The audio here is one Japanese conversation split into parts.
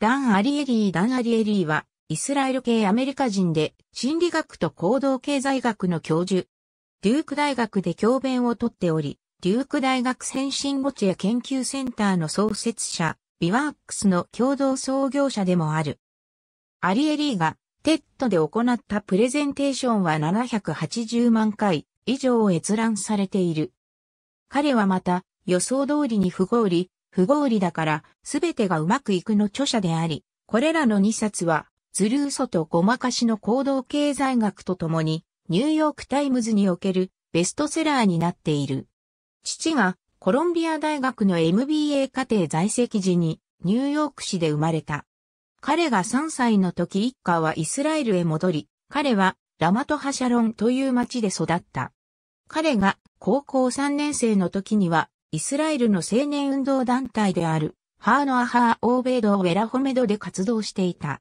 ダン・アリエリー・ダン・アリエリーは、イスラエル系アメリカ人で、心理学と行動経済学の教授。デューク大学で教鞭をとっており、デューク大学先進墓地や研究センターの創設者、ビワークスの共同創業者でもある。アリエリーが、テッドで行ったプレゼンテーションは780万回以上閲覧されている。彼はまた、予想通りに不合理、不合理だから、すべてがうまくいくの著者であり、これらの2冊は、ズルーソとごまかしの行動経済学とともに、ニューヨークタイムズにおけるベストセラーになっている。父がコロンビア大学の MBA 課程在籍時にニューヨーク市で生まれた。彼が3歳の時一家はイスラエルへ戻り、彼はラマトハシャロンという町で育った。彼が高校3年生の時にはイスラエルの青年運動団体である、ハーノアハー・オーベード・ウェラホメドで活動していた。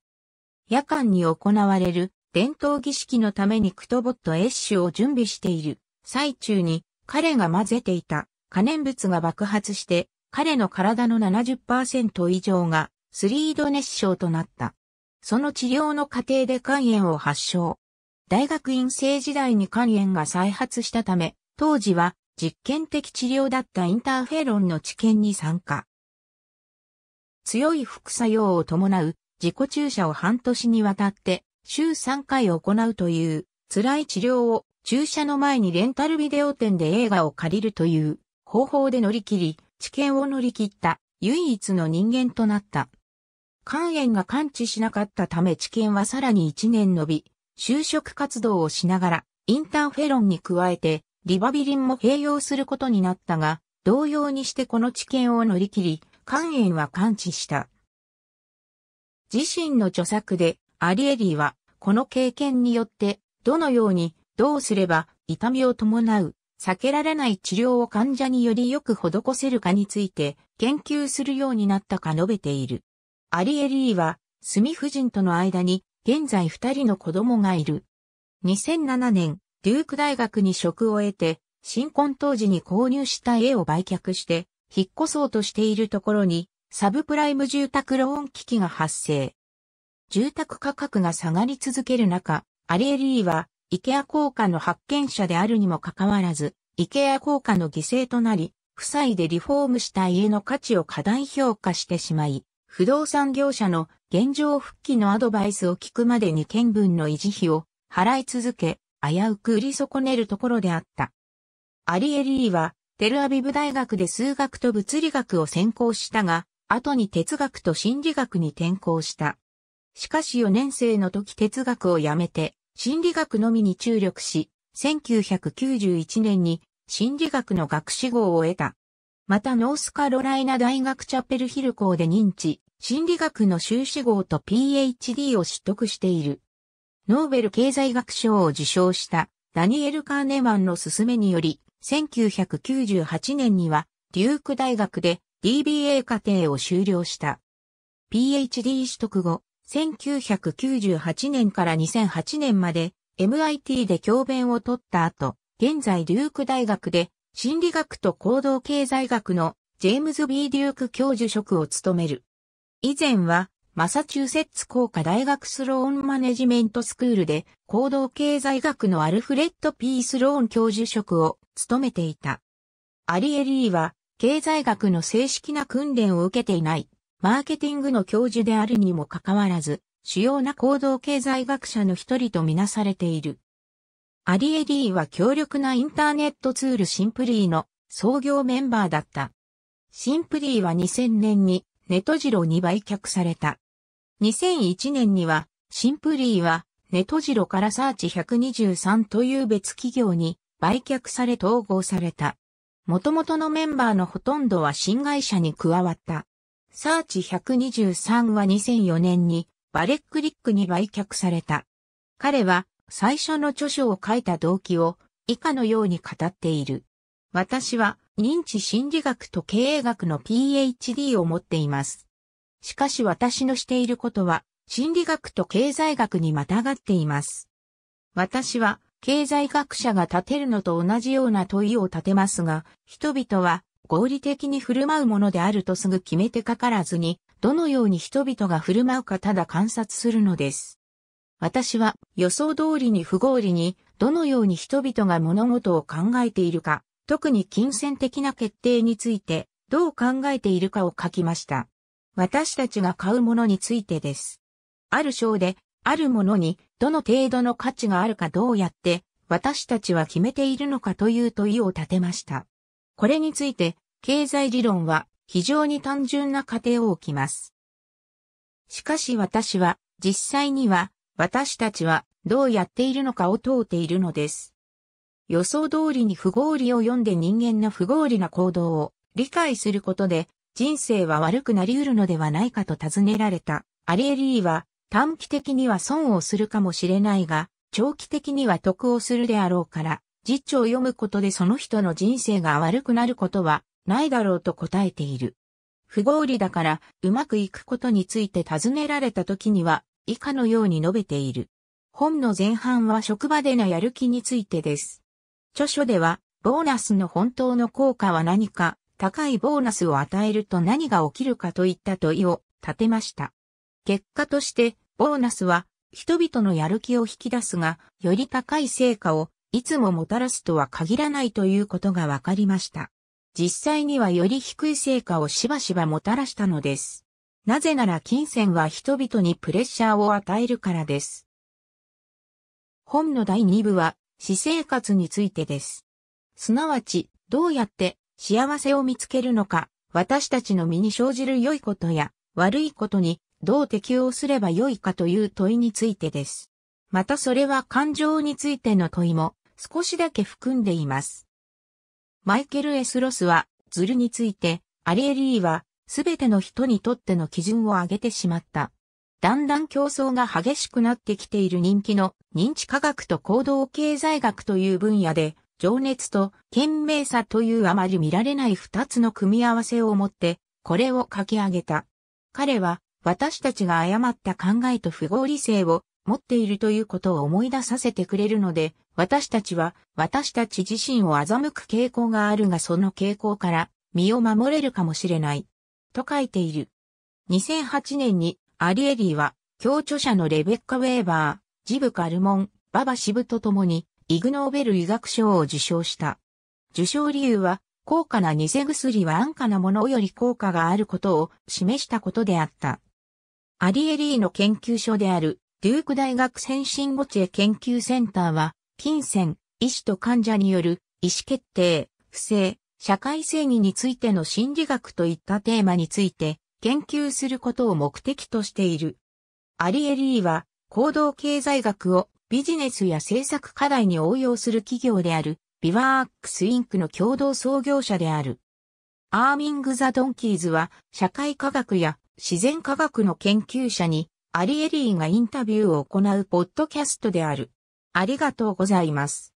夜間に行われる伝統儀式のためにクトボットエッシュを準備している最中に彼が混ぜていた可燃物が爆発して彼の体の70%以上がスリード熱症となった。その治療の過程で肝炎を発症。大学院生時代に肝炎が再発したため、当時は実験的治療だったインターフェロンの治験に参加。強い副作用を伴う自己注射を半年にわたって週3回行うという辛い治療を注射の前にレンタルビデオ店で映画を借りるという方法で乗り切り、治験を乗り切った唯一の人間となった。肝炎が完治しなかったため治験はさらに1年伸び、就職活動をしながらインターフェロンに加えてリバビリンも併用することになったが、同様にしてこの知見を乗り切り、肝炎は完治した。自身の著作で、アリエリーは、この経験によって、どのように、どうすれば、痛みを伴う、避けられない治療を患者によりよく施せるかについて、研究するようになったか述べている。アリエリーは、スミ夫人との間に、現在二人の子供がいる。2007年、デューク大学に職を得て、新婚当時に購入した家を売却して、引っ越そうとしているところに、サブプライム住宅ローン危機が発生。住宅価格が下がり続ける中、アリエリーは、イケア効果の発見者であるにもかかわらず、イケア効果の犠牲となり、夫妻でリフォームした家の価値を過大評価してしまい、不動産業者の現状復帰のアドバイスを聞くまでに見分の維持費を払い続け、危うく売り損ねるところであった。アリエリーは、テルアビブ大学で数学と物理学を専攻したが、後に哲学と心理学に転校した。しかし4年生の時哲学をやめて、心理学のみに注力し、1991年に心理学の学士号を得た。またノースカロライナ大学チャペルヒル校で認知、心理学の修士号と PhD を取得している。ノーベル経済学賞を受賞したダニエル・カーネマンの勧めにより、1998年には、デューク大学で DBA 課程を修了した。PhD 取得後、1998年から2008年まで MIT で教鞭を取った後、現在デューク大学で心理学と行動経済学のジェームズ・ B・ デューク教授職を務める。以前はマサチューセッツ工科大学スローンマネジメントスクールで行動経済学のアルフレッド・ピースローン教授職を務めていた。アリエリーは経済学の正式な訓練を受けていないマーケティングの教授であるにもかかわらず主要な行動経済学者の一人とみなされている。アリエリーは強力なインターネットツールシンプリーの創業メンバーだった。シンプリーは2000年にネトジロに売却された。2001年には、シンプリーは、ネトジロからサーチ123という別企業に売却され統合された。元々のメンバーのほとんどは新会社に加わった。サーチ123は2004年にバレックリックに売却された。彼は最初の著書を書いた動機を以下のように語っている。私は認知心理学と経営学の PhD を持っています。しかし私のしていることは、心理学と経済学にまたがっています。私は、経済学者が立てるのと同じような問いを立てますが、人々は合理的に振る舞うものであるとすぐ決めてかからずに、どのように人々が振る舞うかただ観察するのです。私は予想通りに不合理に、どのように人々が物事を考えているか、特に金銭的な決定について、どう考えているかを書きました。私たちが買うものについてです。ある章で、あるものにどの程度の価値があるかどうやって私たちは決めているのかという問いを立てました。これについて、経済理論は非常に単純な過程を置きます。しかし私は、実際には、私たちはどうやっているのかを問うているのです。予想通りに不合理を読んで人間の不合理な行動を理解することで人生は悪くなり得るのではないかと尋ねられた。アリエリーは短期的には損をするかもしれないが、長期的には得をするであろうから、実を読むことでその人の人生が悪くなることはないだろうと答えている。不合理だからうまくいくことについて尋ねられた時には以下のように述べている。本の前半は職場でのやる気についてです。著書ではボーナスの本当の効果は何か高いボーナスを与えると何が起きるかといった問いを立てました。結果として、ボーナスは人々のやる気を引き出すが、より高い成果をいつももたらすとは限らないということが分かりました。実際にはより低い成果をしばしばもたらしたのです。なぜなら金銭は人々にプレッシャーを与えるからです。本の第2部は、私生活についてです。すなわち、どうやって幸せを見つけるのか、私たちの身に生じる良いことや悪いことにどう適応すれば良いかという問いについてです。またそれは感情についての問いも少しだけ含んでいます。マイケル・エスロスは、ズルについて、アリエリーは、すべての人にとっての基準を上げてしまった。だんだん競争が激しくなってきている人気の認知科学と行動経済学という分野で情熱と懸命さというあまり見られない二つの組み合わせを持って、これを書き上げた。彼は、私たちが誤った考えと不合理性を持っているということを思い出させてくれるので、私たちは私たち自身を欺く傾向があるがその傾向から身を守れるかもしれない。と書いている。2008年にアリエリーは、共著者のレベッカ・ウェーバー、ジブ・カルモン、ババ・シブと共に、イグノーベル医学賞を受賞した。受賞理由は、高価な偽薬は安価なものより効果があることを示したことであった。アリエリーの研究所である、デューク大学先進ゴチェ研究センターは、金銭、医師と患者による意思決定、不正、社会正義についての心理学といったテーマについて研究することを目的としている。アリエリーは行動経済学をビジネスや政策課題に応用する企業である、ビワーックスインクの共同創業者である。アーミング・ザ・ドンキーズは、社会科学や自然科学の研究者に、アリエリーがインタビューを行うポッドキャストである。ありがとうございます。